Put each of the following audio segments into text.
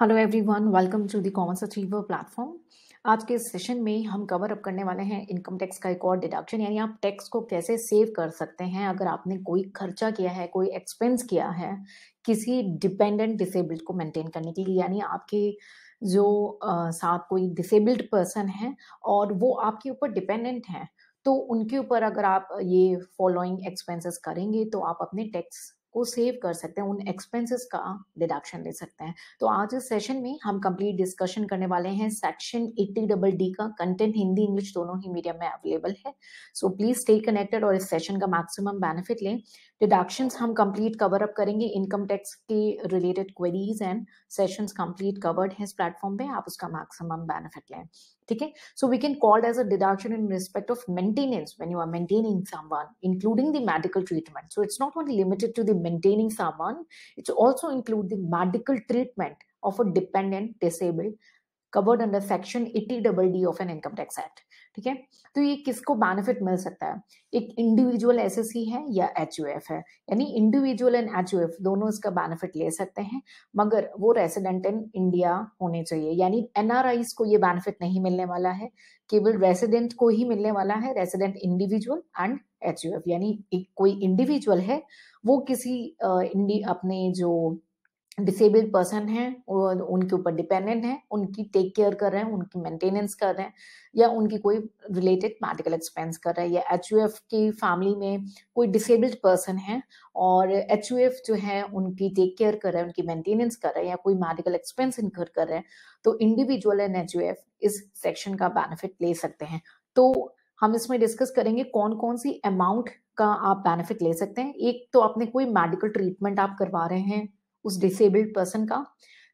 Hello everyone welcome to the commerce achiever platform आज के session में हम कवर अप करने वाले हैं इनकम टैक्स का एक और डिडक्शन यानी आप टैक्स को कैसे सेव कर सकते हैं अगर आपने कोई खर्चा किया है कोई एक्सपेंस किया है किसी डिपेंडेंट डिसेबल्ड को मेंटेन करने के लिए यानी आपके जो आ, साथ कोई डिसेबल्ड पर्सन है और वो आपके ऊपर डिपेंडेंट हैं तो उनके ऊपर अगर आप ये फॉलोइंग एक्सपेंसेस करेंगे तो आप अपने टैक्स को सेव कर सकते हैं उन एक्सपेंसेस का डिडक्शन ले सकते हैं तो आज इस सेशन में हम कंप्लीट डिस्कशन करने वाले हैं सेक्शन एट्टी डबल डी का कंटेंट हिंदी इंग्लिश दोनों ही मीडियम में अवेलेबल है सो प्लीज स्टे कनेक्टेड और इस सेशन का मैक्सिमम बेनिफिट लें डिडक्शंस हम कंप्लीट कवर अप करेंगे इनकम टैक्स के related queries and sessions complete covered है इस प्लेटफॉर्म पे आप उसका मैक्सिमम बेनिफिट लें ठीक है so we can called as a deduction in respect of maintenance when you are maintaining someone including the medical treatment so it's not only limited to the maintaining someone it's also include the medical treatment of a dependent disabled covered under section eighty double D of an income tax act ठीक है तो ये किसको benefit मिल सकता है एक individual S S सी है या एच यू एफ है यानी individual and H U F दोनों इसका बेनिफिट ले सकते हैं मगर वो रेसिडेंट इन इंडिया होने चाहिए यानी एन को ये बेनिफिट नहीं मिलने वाला है केवल रेसिडेंट को ही मिलने वाला है resident individual and H U F यानी एक कोई इंडिविजुअल है वो किसी uh, अपने जो डिसेबल्ड पर्सन है उनके ऊपर डिपेंडेंट है उनकी टेक केयर कर रहे हैं उनकी मेंटेनेंस कर रहे हैं या उनकी कोई रिलेटेड मेडिकल एक्सपेंस कर रहे हैं या एच यू एफ की फैमिली में कोई डिसेबल्ड पर्सन है और एच यू एफ जो है उनकी टेक केयर कर रहे हैं उनकी मेंटेनेंस कर रहे हैं या कोई मेडिकल एक्सपेंस इनकर कर रहे हैं तो individual and H U F इस सेक्शन का बेनिफिट ले सकते हैं तो हम इसमें डिस्कस करेंगे कौन कौन सी अमाउंट का आप बेनिफिट ले सकते हैं एक तो आपने कोई मेडिकल ट्रीटमेंट आप करवा रहे हैं उस डिसेबल्ड पर्सन का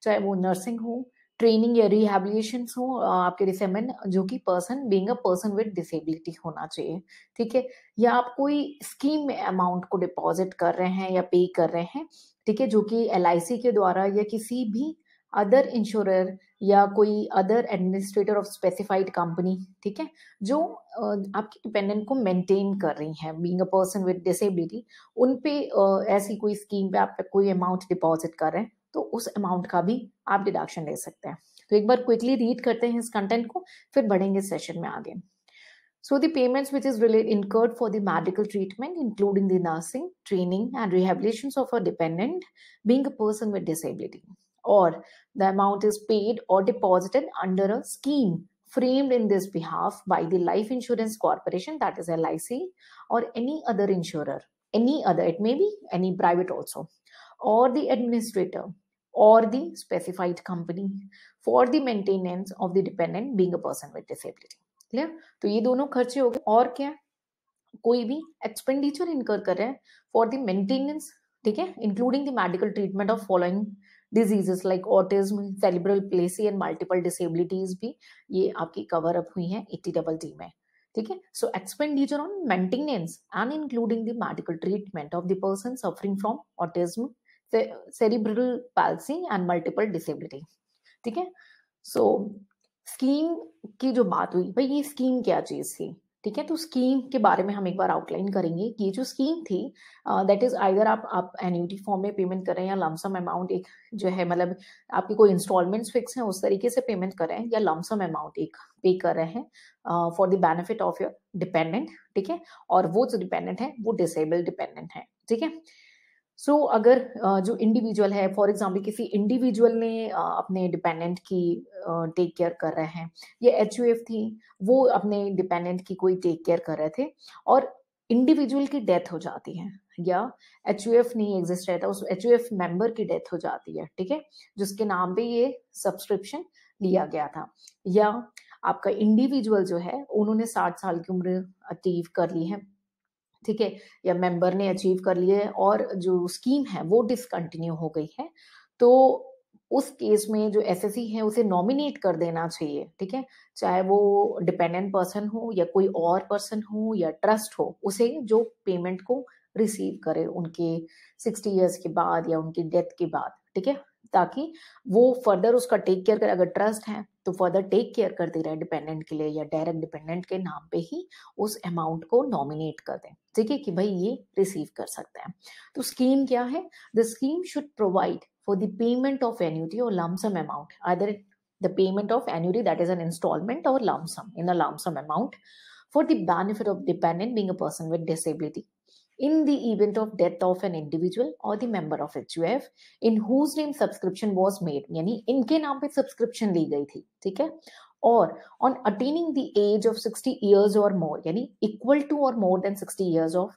चाहे वो नर्सिंग हो ट्रेनिंग या रिहेबिलेशन हो आपके रिसेमेंट जो कि person being a person with disability होना चाहिए ठीक है या आप कोई स्कीम में अमाउंट को डिपॉजिट कर रहे हैं या पे कर रहे हैं ठीक है जो कि एल के द्वारा या किसी भी अदर इंश्योर या कोई other administrator of specified company ठीक है जो आपके डिपेंडेंट को मेंटेन कर रही हैं being a person with disability उन पे ऐसी कोई स्कीम पे आप कोई अमाउंट डिपॉजिट कर रहे हैं तो उस अमाउंट का भी आप डिडक्शन ले सकते हैं तो एक बार क्विकली रीड करते हैं इस कंटेंट को फिर बढ़ेंगे सेशन में आगे the payments which is is incurred for the medical treatment including the nursing training and rehabilitation of a dependent being a person with disability. or the amount is paid or deposited under a scheme framed in this behalf by the life insurance corporation that is LIC or any other insurer any other it may be any private also or the administrator or the specified company for the maintenance of the dependent being a person with disability Clear? तो ये दोनों खर्चे हो गए और क्या कोई भी the इनकर कर रहे हैं फॉर द मेंटेनेंस ठीक diseases like autism cerebral palsy and multiple disabilities भी ये आपकी कवर अप हुई है एट्टी डबल टी में ठीक है so expenditure on maintenance and including the medical treatment of the person suffering from autism cerebral palsy and multiple disability ठीक है सो स्कीम की जो बात हुई भाई ये स्कीम क्या चीज़ थी ठीक है तो स्कीम के बारे में हम एक बार आउटलाइन करेंगे कि ये जो स्कीम थी दैट इज आइदर आप आप एन्यूटी फॉर्म में पेमेंट करें या लमसम अमाउंट एक जो है मतलब आपके कोई इंस्टॉलमेंट्स फिक्स हैं उस तरीके से पेमेंट कर रहे हैं या लमसम अमाउंट एक पे कर रहे हैं for the benefit of your dependent ठीक है और वो जो डिपेंडेंट है वो डिसेबल डिपेंडेंट है ठीक है सो so, अगर जो इंडिविजुअल है फॉर एग्जाम्पल किसी इंडिविजुअल ने अपने डिपेंडेंट की टेक केयर कर रहे हैं ये एच थी वो अपने डिपेंडेंट की कोई टेक केयर कर रहे थे और इंडिविजुअल की डेथ हो जाती है या एच नहीं एग्जिस्ट रहता उस एच मेंबर की डेथ हो जाती है ठीक है जिसके नाम पे ये सब्सक्रिप्शन लिया गया था या आपका इंडिविजुअल जो है उन्होंने साठ साल की उम्र अचीव कर ली है ठीक है या मेंबर ने अचीव कर लिए और जो स्कीम है वो डिसकंटिन्यू हो गई है तो उस केस में जो एसएससी है उसे नॉमिनेट कर देना चाहिए ठीक है चाहे वो डिपेंडेंट पर्सन हो या कोई और पर्सन हो या ट्रस्ट हो उसे जो पेमेंट को रिसीव करे उनके सिक्सटी ईयर्स के बाद या उनकी डेथ के बाद ठीक है ताकि वो फर्दर उसका टेक केयर कर अगर ट्रस्ट है तो फर्दर टेक केयर करती रहे डिपेंडेंट के लिए या डायरेक्ट डिपेंडेंट के नाम पे ही उस अमाउंट को नॉमिनेट कर दें ठीक है कि भाई ये रिसीव कर सकते हैं तो स्कीम क्या है the scheme should provide for the payment of annuity और lump sum amount other the payment of annuity that is an installment और lump sum in a lump sum amount for the benefit of dependent being a person with disability in the event of death of an individual or the member of HUF in whose name subscription was made यानी इनके नाम पे subscription ली गई थी ठीक है Or on attaining the age of 60 years or more यानी equal to or more than 60 years of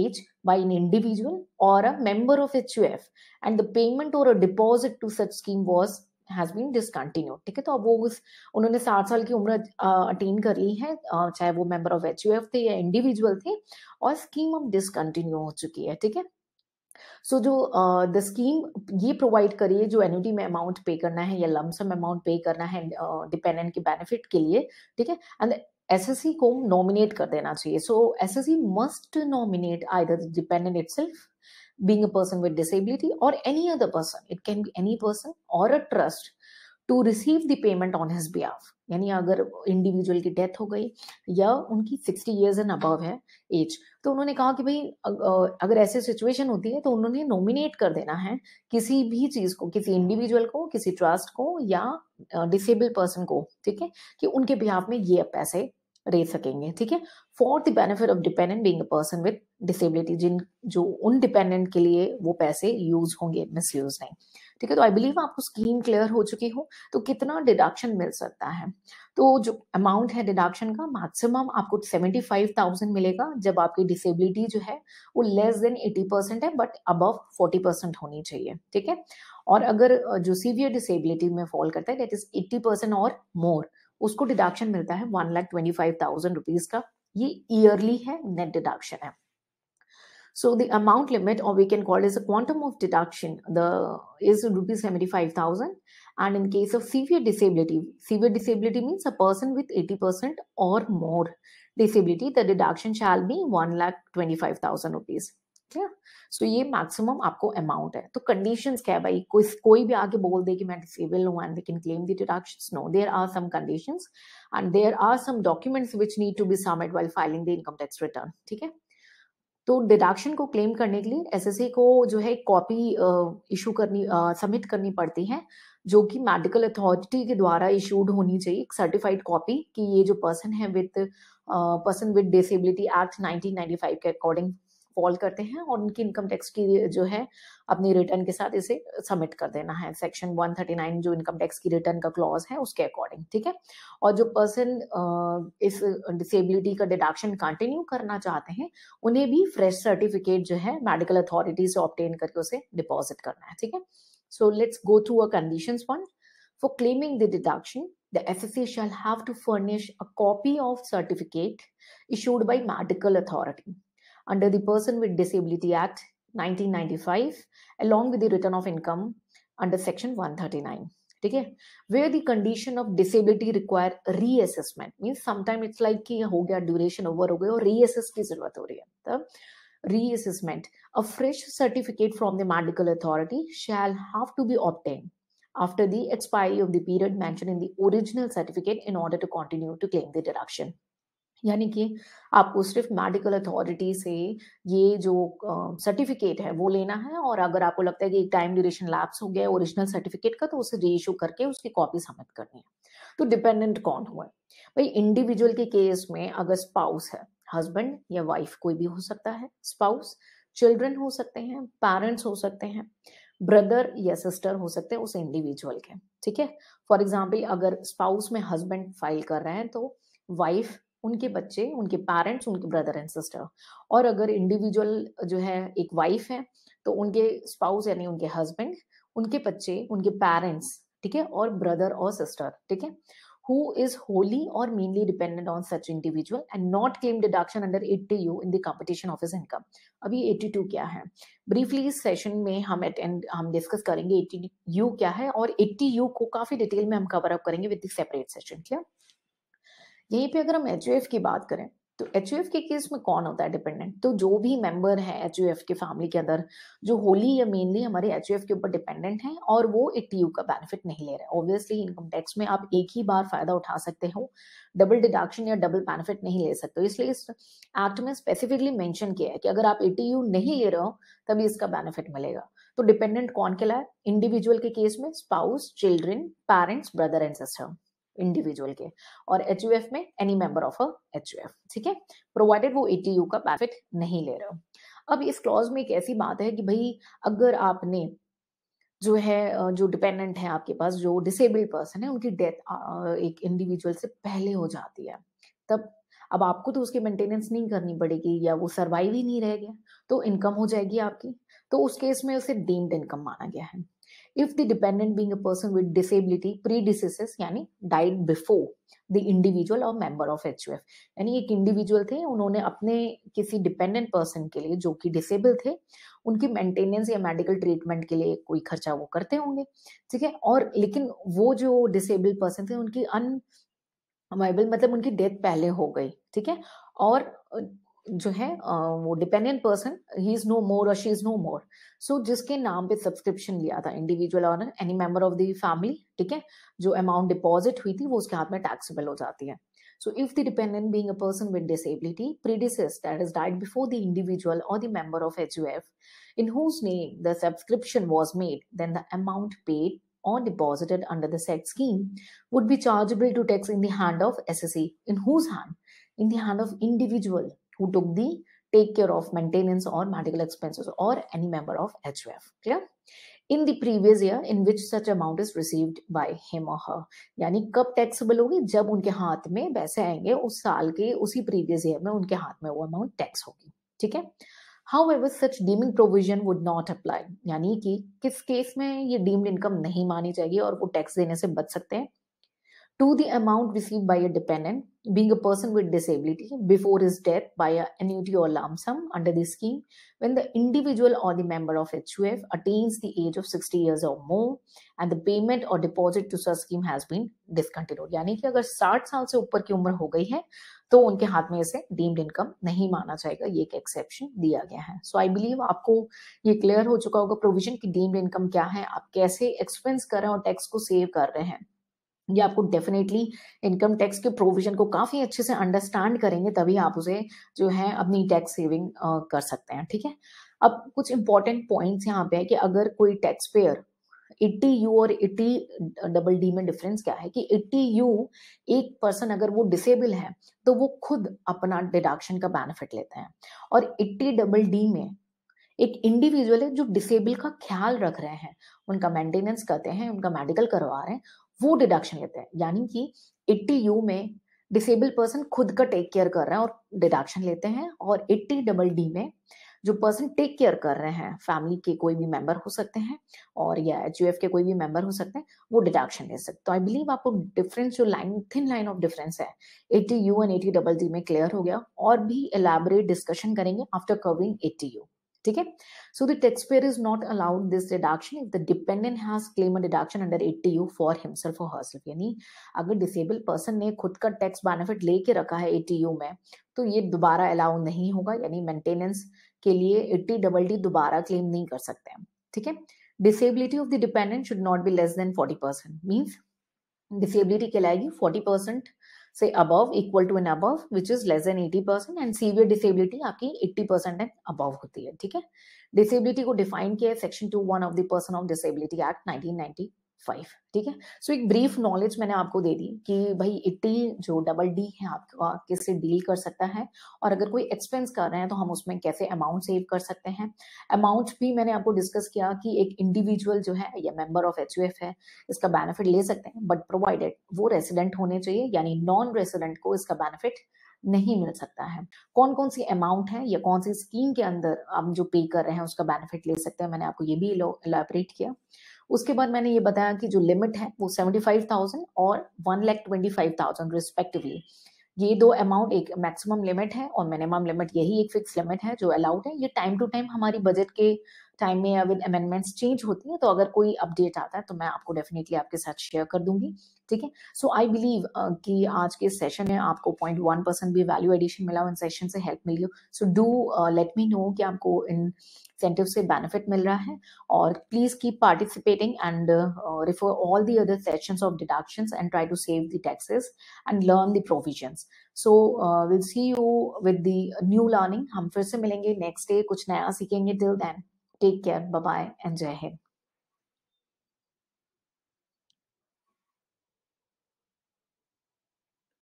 age by an individual or a member of HUF and the payment or a deposit to such scheme was has been discontinued ठीक है तो अब वो उस उन्होंने साठ साल की उम्र अटेन कर ली है चाहे वो मेंबर ऑफ एच थे या इंडिविजुअल थे और स्कीम अब डिसकंटिन्यू हो चुकी है ठीक है सो जो द स्कीम ये प्रोवाइड करिए जो एन्यूटी में अमाउंट पे करना है या लमसम अमाउंट पे करना है डिपेंडेंट के बेनिफिट के लिए ठीक है एंड एस एस सी को नॉमिनेट कर देना चाहिए so S S C must nominate I either dependent self being a person with disability or any other person it can be any person or a trust to receive the payment on his behalf यानी अगर individual की death हो गई या उनकी sixty years and above है age तो उन्होंने कहा कि भाई अगर ऐसे सिचुएशन होती है तो उन्होंने नॉमिनेट कर देना है किसी भी चीज़ को किसी इंडिविजुअल को किसी ट्रस्ट को या डिसेबल पर्सन को ठीक है कि उनके बिहाफ में ये पैसे रह सकेंगे ठीक है for the benefit of dependent being person with disability जिन जो उन डिपेंडेंट के लिए वो पैसे यूज होंगे मिस यूज नहीं ठीक है तो आई बिलीव आपको स्कीम क्लियर हो चुकी हो तो कितना डिडक्शन मिल सकता है तो जो अमाउंट है डिडक्शन का मैक्सिमम आपको सेवेंटी फाइव थाउजेंड मिलेगा जब आपकी डिसेबिलिटी जो है वो लेस देन एटी परसेंट है बट अबव फोर्टी परसेंट होनी चाहिए ठीक है और अगर जो सीवियर डिसेबिलिटी में फॉल करता है that is eighty percent or मोर उसको डिडक्शन मिलता है one lakh twenty five thousand rupees का ये ईयरली है नेट डिडक्शन है so the amount limit or we can call is a quantum of deduction the is rupees seventy five thousand and in case of severe disability severe disability means a person with eighty percent or more disability the deduction shall be one lakh twenty five thousand rupees clear so ये maximum आपको amount है तो conditions क्या है भाई कोई कोई भी आके बोल दे कि मैं डिसेबल हूँ and they can claim the deductions no there are some conditions and there are some documents which need to be submit while filing the income tax return ठीक है तो डिडक्शन को क्लेम करने के लिए एसएससी को जो है कॉपी इशू करनी सबमिट करनी पड़ती है जो कि मेडिकल अथॉरिटी के द्वारा इशूड होनी चाहिए एक सर्टिफाइड कॉपी कि ये जो पर्सन है with person with disability act 1995 के अकॉर्डिंग कॉल करते हैं और उनकी इनकम टैक्स की जो है अपनी रिटर्न के साथ इसे सबमिट कर देना है सेक्शन 139 जो इनकम टैक्स की रिटर्न का क्लॉज है उसके अकॉर्डिंग ठीक है और जो पर्सन इस डिसेबिलिटी का डिडक्शन कंटिन्यू करना चाहते हैं उन्हें भी फ्रेश सर्टिफिकेट जो है मेडिकल अथॉरिटी से ऑप्टेन करके उसे डिपॉजिट करना है ठीक है so let's go through a condition one for claiming the deduction the ssa shall have to furnish a copy of certificate issued by medical authority under the Person with Disability Act 1995 along with the return of income under section 139 okay? Where the condition of disability require reassessment means sometimes it's like like कि हो duration over over हो reassess ki zarurat की जरूरत reassessment a fresh certificate from the medical authority shall have to be obtained after the expiry of the period mentioned in the original certificate in order to continue to claim the deduction यानी कि आपको सिर्फ medical authority से ये जो certificate है वो लेना है और अगर आपको लगता है कि टाइम ड्यूरेशन लैप्स हो गया ओरिजिनल सर्टिफिकेट का तो उसे री इशू करके उसकी कॉपी सबमिट करनी है तो डिपेंडेंट कौन हुआ भाई इंडिविजुअल के केस में अगर स्पाउस है हस्बैंड या वाइफ कोई भी हो सकता है स्पाउस चिल्ड्रन हो सकते हैं पेरेंट्स हो सकते हैं ब्रदर या सिस्टर हो सकते हैं उस इंडिविजुअल के ठीक है फॉर एग्जाम्पल अगर स्पाउस में हस्बैंड फाइल कर रहे हैं तो वाइफ उनके बच्चे उनके पेरेंट्स उनके ब्रदर एंड सिस्टर और अगर इंडिविजुअल जो है एक वाइफ है तो उनके स्पाउस यानी उनके हस्बैंड उनके बच्चे उनके पेरेंट्स ठीक है और ब्रदर और सिस्टर ठीक है who is wholly or mainly dependent on such individual and not claim deduction under eighty U in the competition of is income अभी एट्टी टू क्या है ब्रीफली इस सेशन में हम अटेंड हम डिस्कस करेंगे एट्टी यू क्या है और एट्टी यू को काफी डिटेल में हम कवर अप करेंगे विद सेपरेट सेशन क्लियर यहीं पे अगर हम एच की बात करें तो एच के केस में कौन होता है डिपेंडेंट तो जो भी मेंबर है एच के फैमिली के अंदर जो होली या मेनली हमारे एच के ऊपर डिपेंडेंट है और वो एक e टी का बेनिफिट नहीं ले रहे ऑब्वियसली इनकम टैक्स में आप एक ही बार फायदा उठा सकते हो डबल डिडक्शन या डबल बेनिफिट नहीं ले सकते इसलिए इस एक्ट में स्पेसिफिकली मेंशन किया है कि अगर आप ए e नहीं ले रहे हो तभी इसका बेनिफिट मिलेगा तो डिपेंडेंट कौन के लाए इंडिविजुअल के केस में spouse children parents brother and sister individual के और एच में any member of a H ठीक है प्रोवाइडेड वो एटी का बेनिफिट नहीं ले रहा अब इस क्लॉज में एक ऐसी बात है कि भाई अगर आपने जो है जो डिपेंडेंट है आपके पास जो डिसेबल्ड पर्सन है उनकी डेथ एक इंडिविजुअल से पहले हो जाती है तब अब आपको तो उसकी मेंटेनेंस नहीं करनी पड़ेगी या वो सर्वाइव ही नहीं रह गया तो इनकम हो जाएगी आपकी तो उस केस में उसे डीम्ड इनकम माना गया है if the dependent being a person with disability predeceases yani died before the individual or member of HUF yani ek individual the unhone apne kisi dependent person ke liye jo ki disabled the unki maintenance ya medical treatment ke liye koi kharcha wo karte honge theek hai aur lekin wo jo disabled person the unki un मतलब उनकी death पहले हो गई ठीक है और जो है वो dependent person he is no more or she is no more so जिसके नाम पे सब्सक्रिप्शन लिया था individual or any member of the family ठीक है जो अमाउंट डिपॉजिट हुई थी वो उसके हाथ में टैक्सेबल हो जाती है so if the dependent being a person with disability predeceases that is died before the individual or the member of HUF in whose name the subscription was made then the amount paid Or deposited under the said scheme would be chargeable to tax in the hand of SSE. In whose hand? In the hand of individual who took the take care of maintenance or medical expenses or any member of HUF. Clear? In the previous year in which such amount is received by him or her. यानी कब taxable होगी जब उनके हाथ में पैसे आएंगे उस साल के उसी previous year में उनके हाथ में वो amount tax होगी ठीक है However, such deeming provision would not apply. Apply यानी कि किस केस में ये deemed income नहीं मानी जाएगी और वो टैक्स देने से बच सकते हैं to the amount received by a dependent, being a person with disability, before his death by an annuity or lump sum under this scheme, when the individual or the member of HUF attains the age of 60 years or more, and the payment or deposit to such scheme has been discontinued. yani ki agar 60 saal se upar ki umar ho gayi hai to unke हाथ mein ise deemed income nahi mana jayega ye ek exception diya gaya hai so i believe aapko ye clear ho chuka hoga provision ki deemed income kya hai aap kaise expense kar rahe हैं और tax को save कर रहे हैं ये आपको definitely income tax के provision को काफ़ी अच्छे से अंडरस्टैंड करेंगे तभी आप उसे जो है अपनी टैक्स सेविंग कर सकते हैं ठीक है अब कुछ इंपॉर्टेंट पॉइंट्स यहाँ पे है कि अगर कोई टैक्स पेयर एट्टी यू और एट्टी डबल डी में डिफरेंस क्या है कि एट्टी यू एक पर्सन अगर वो डिसेबल है तो वो खुद अपना डिडक्शन का बेनिफिट लेते हैं और एट्टी डबल डी में एक इंडिविजुअल है जो डिसेबल का ख्याल रख रहे हैं उनका मेंटेनेंस करते हैं उनका मेडिकल करवा रहे हैं वो डिडक्शन लेते हैं यानी कि एट्टी यू में डिसेबल पर्सन खुद का टेक केयर कर रहे हैं और डिडक्शन लेते हैं और एट्टी डबल डी में जो पर्सन टेक केयर कर रहे हैं फैमिली के कोई भी मेंबर हो सकते हैं और या एच यू एफ के कोई भी मेंबर हो सकते हैं वो डिडक्शन ले सकते तो आई बिलीव आपको डिफरेंस जो line thin line of difference है eighty U and eighty double D में क्लियर हो गया और भी एलैबरेट डिस्कशन करेंगे आफ्टर कवरिंग एटी यू ठीक है so the tax payer is not allowed this deduction if the dependent has claim a deduction under eighty U for himself or herself यानी अगर डिसेबल पर्सन ने खुद का tax benefit लेके रखा है एट्टी यू में तो ये दोबारा अलाउ नहीं होगा यानी मेंटेनेंस के लिए एट्टी डबल डी दोबारा क्लेम नहीं कर सकते हैं ठीक है disability of the dependent should not be less than forty percent means disability कहलाएगी फोर्टी परसेंट से above equal to and above which is less than eighty percent and severe disability आपकी एट्टी परसेंट एंड अबव होती है ठीक है disability को define किया है section two one of the person of disability act nineteen ninety five ठीक है सो एक ब्रीफ हम्म। नॉलेज मैंने आपको दे दी कि भाई इटी जो डबल डी है आपका किससे डील कर सकता है और अगर कोई एक्सपेंस कर रहे हैं तो हम उसमें कैसे अमाउंट सेव कर सकते हैं अमाउंट भी मैंने आपको डिस्कस किया कि एक इंडिविजुअल जो है या मेंबर ऑफ एच है इसका बेनिफिट ले सकते हैं बट प्रोवाइडेड वो रेसिडेंट होने चाहिए यानी नॉन रेसिडेंट को इसका बेनिफिट नहीं मिल सकता है कौन कौन सी अमाउंट है या कौन सी स्कीम के अंदर हम जो पे कर रहे हैं उसका बेनिफिट ले सकते हैं मैंने आपको ये भी इलाबरेट किया उसके बाद मैंने ये बताया कि जो लिमिट है वो सेवेंटी फाइव थाउजेंड और one lakh twenty five thousand respectively ये दो अमाउंट एक मैक्सिमम लिमिट है और मिनिमम लिमिट यही एक फिक्स लिमिट है जो अलाउड है ये टाइम टू टाइम हमारी बजट के टाइम में अगर अमेंडमेंट्स चेंज होती हैं तो अगर कोई अपडेट आता है तो मैं आपको डेफिनेटली आपके साथ शेयर कर दूंगी ठीक है सो आई बिलीव कि आज के सेशन में आपको पॉइंट वन परसेंट भी वैल्यू एडिशन मिला इन सेशन से हेल्प मिली हो so do let me know कि आपको इन सेंटिव से बेनिफिट मिल रहा है और please keep participating and refer all the other sessions of deductions and try to save the taxes and learn the provisions so will see you with the new learning हम फिर से मिलेंगे नेक्स्ट डे कुछ नया सीखेंगे till then Take care. Bye bye and Jai Hind.